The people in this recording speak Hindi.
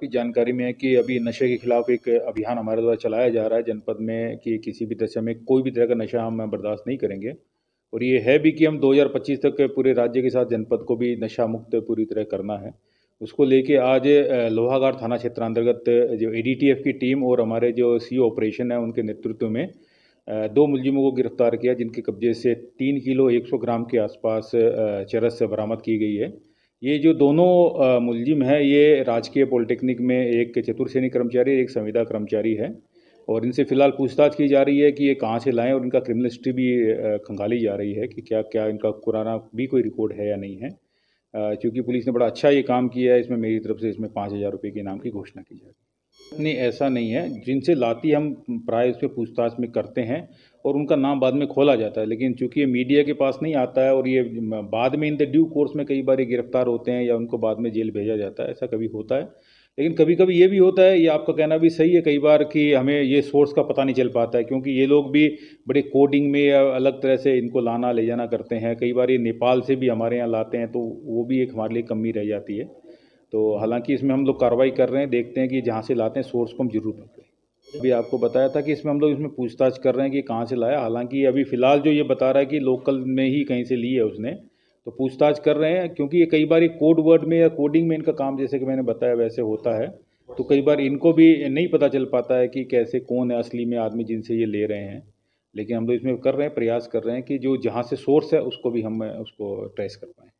की जानकारी में है कि अभी नशे के खिलाफ एक अभियान हमारे द्वारा चलाया जा रहा है जनपद में कि किसी भी दशा में कोई भी तरह का नशा हम बर्दाश्त नहीं करेंगे और ये है भी कि हम 2025 तक पूरे राज्य के साथ जनपद को भी नशा मुक्त पूरी तरह करना है उसको लेके आज लोहागार थाना क्षेत्र अंतर्गत जो ए की टीम और हमारे जो सी ऑपरेशन है उनके नेतृत्व में दो मुलजिमों को गिरफ्तार किया जिनके कब्जे से तीन किलो एक सौ ग्राम के आसपास चरस बरामद की गई है ये जो दोनों मुलजिम है ये राजकीय पॉलिटेक्निक में एक चतुर सैनिक कर्मचारी एक संविदा कर्मचारी है और इनसे फ़िलहाल पूछताछ की जा रही है कि ये कहाँ से लाएँ और इनका क्रिमिनल हिस्ट्री भी खंगाली जा रही है कि क्या क्या इनका पुराना भी कोई रिकॉर्ड है या नहीं है चूँकि पुलिस ने बड़ा अच्छा ये काम किया है इसमें मेरी तरफ से इसमें पाँच हज़ार रुपये के इनाम की घोषणा की जा रही है नहीं ऐसा नहीं है जिनसे लाती हम प्राय उस पर पूछताछ में करते हैं और उनका नाम बाद में खोला जाता है लेकिन चूंकि ये मीडिया के पास नहीं आता है और ये बाद में इन द ड्यू कोर्स में कई बार ये गिरफ्तार होते हैं या उनको बाद में जेल भेजा जाता है ऐसा कभी होता है लेकिन कभी कभी ये भी होता है ये आपका कहना भी सही है कई बार कि हमें ये सोर्स का पता नहीं चल पाता है क्योंकि ये लोग भी बड़े कोडिंग में या अलग तरह से इनको लाना ले जाना करते हैं कई बार ये नेपाल से भी हमारे यहाँ लाते हैं तो वो भी एक हमारे लिए कमी रह जाती है तो हालांकि इसमें हम लोग कार्रवाई कर रहे हैं देखते हैं कि जहाँ से लाते हैं सोर्स को हम जरूर पकड़ें अभी आपको बताया था कि इसमें हम लोग इसमें पूछताछ कर रहे हैं कि कहाँ से लाया हालांकि अभी फ़िलहाल जो ये बता रहा है कि लोकल में ही कहीं से ली है उसने तो पूछताछ कर रहे हैं क्योंकि ये कई बार ये कोड वर्ड में या कोडिंग में इनका काम जैसे कि मैंने बताया वैसे होता है तो कई बार इनको भी नहीं पता चल पाता है कि कैसे कौन है असली में आदमी जिनसे ये ले रहे हैं लेकिन हम लोग इसमें कर रहे हैं प्रयास कर रहे हैं कि जो जहाँ से सोर्स है उसको भी हम उसको ट्रेस कर पाएँ